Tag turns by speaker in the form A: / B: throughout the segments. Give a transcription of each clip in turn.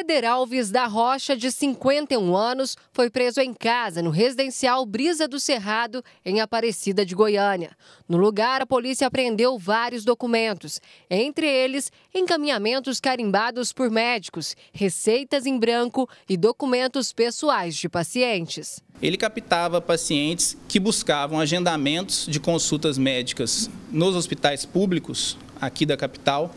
A: Éder Alves da Rocha, de 51 anos, foi preso em casa, no residencial Brisa do Cerrado, em Aparecida de Goiânia. No lugar, a polícia apreendeu vários documentos, entre eles encaminhamentos carimbados por médicos, receitas em branco e documentos pessoais de pacientes.
B: Ele captava pacientes que buscavam agendamentos de consultas médicas nos hospitais públicos aqui da capital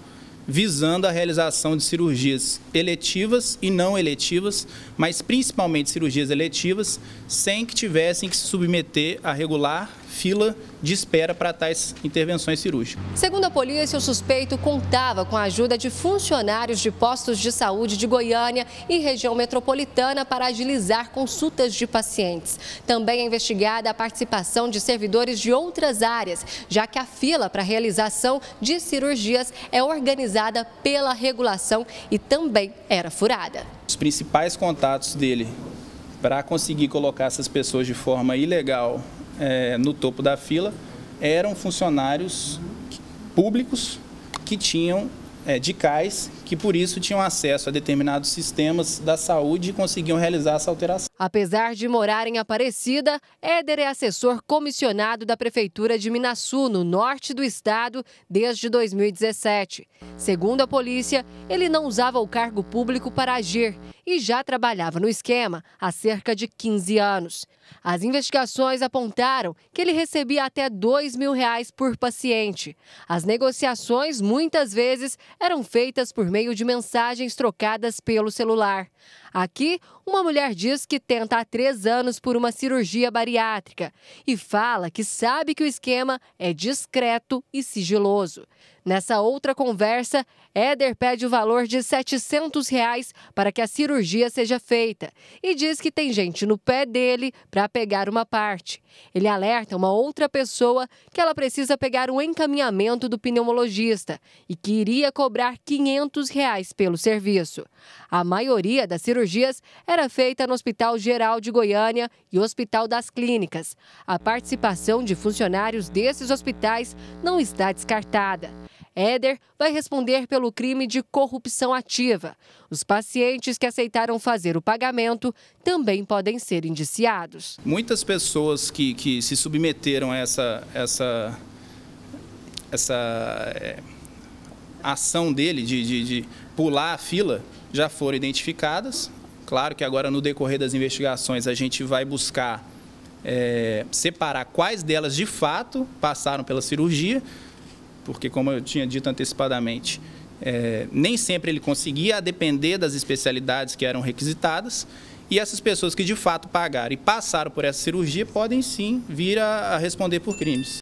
B: visando a realização de cirurgias eletivas e não eletivas, mas principalmente cirurgias eletivas, sem que tivessem que se submeter a regular fila de espera para tais intervenções cirúrgicas.
A: Segundo a polícia, o suspeito contava com a ajuda de funcionários de postos de saúde de Goiânia e região metropolitana para agilizar consultas de pacientes. Também é investigada a participação de servidores de outras áreas, já que a fila para realização de cirurgias é organizada pela regulação e também era furada.
B: Os principais contatos dele para conseguir colocar essas pessoas de forma ilegal é, no topo da fila eram funcionários públicos que tinham é, de cais que por isso tinham acesso a determinados sistemas da saúde e conseguiam realizar essa alteração. Apesar de
A: morar em Aparecida, Éder é assessor comissionado da Prefeitura de Minasul, no norte do estado, desde 2017. Segundo a polícia, ele não usava o cargo público para agir e já trabalhava no esquema há cerca de 15 anos. As investigações apontaram que ele recebia até R$ 2 mil reais por paciente. As negociações, muitas vezes, eram feitas por meio de mensagens trocadas pelo celular. Aqui, uma mulher diz que tenta há três anos por uma cirurgia bariátrica e fala que sabe que o esquema é discreto e sigiloso. Nessa outra conversa, Éder pede o valor de R$ 700 reais para que a cirurgia seja feita e diz que tem gente no pé dele para pegar uma parte. Ele alerta uma outra pessoa que ela precisa pegar o um encaminhamento do pneumologista e que iria cobrar R$ 500 reais pelo serviço. A maioria das cirurgias era feita no Hospital Geral de Goiânia e Hospital das Clínicas. A participação de funcionários desses hospitais não está descartada. Éder vai responder pelo crime de corrupção ativa. Os pacientes que aceitaram fazer o pagamento também podem ser indiciados.
B: Muitas pessoas que, que se submeteram a essa, essa, essa é, ação dele de, de, de pular a fila já foram identificadas. Claro que agora, no decorrer das investigações, a gente vai buscar é, separar quais delas de fato passaram pela cirurgia porque, como eu tinha dito antecipadamente, é, nem sempre ele conseguia, depender das especialidades que eram requisitadas. E essas pessoas que de fato pagaram e passaram por essa cirurgia podem sim vir a, a responder por crimes.